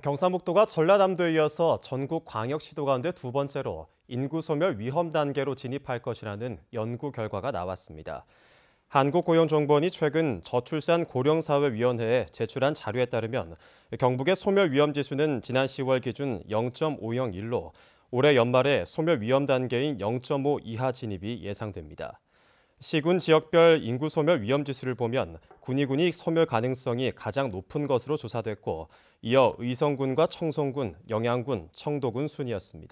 경상북도가 전라남도에 이어서 전국 광역시도 가운데 두 번째로 인구 소멸 위험 단계로 진입할 것이라는 연구 결과가 나왔습니다. 한국고용정보원이 최근 저출산 고령사회위원회에 제출한 자료에 따르면 경북의 소멸 위험 지수는 지난 10월 기준 0.501로 올해 연말에 소멸 위험 단계인 0.5 이하 진입이 예상됩니다. 시군 지역별 인구 소멸 위험 지수를 보면 군위군이 소멸 가능성이 가장 높은 것으로 조사됐고 이어 의성군과 청송군, 영양군, 청도군 순이었습니다.